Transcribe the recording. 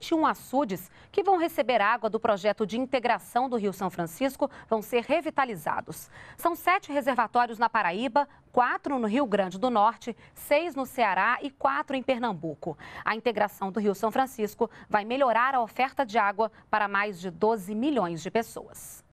21 açudes que vão receber água do projeto de integração do Rio São Francisco vão ser revitalizados. São sete reservatórios na Paraíba, quatro no Rio Grande do Norte, seis no Ceará e quatro em Pernambuco. A integração do Rio São Francisco vai melhorar a oferta de água para mais de 12 milhões de pessoas.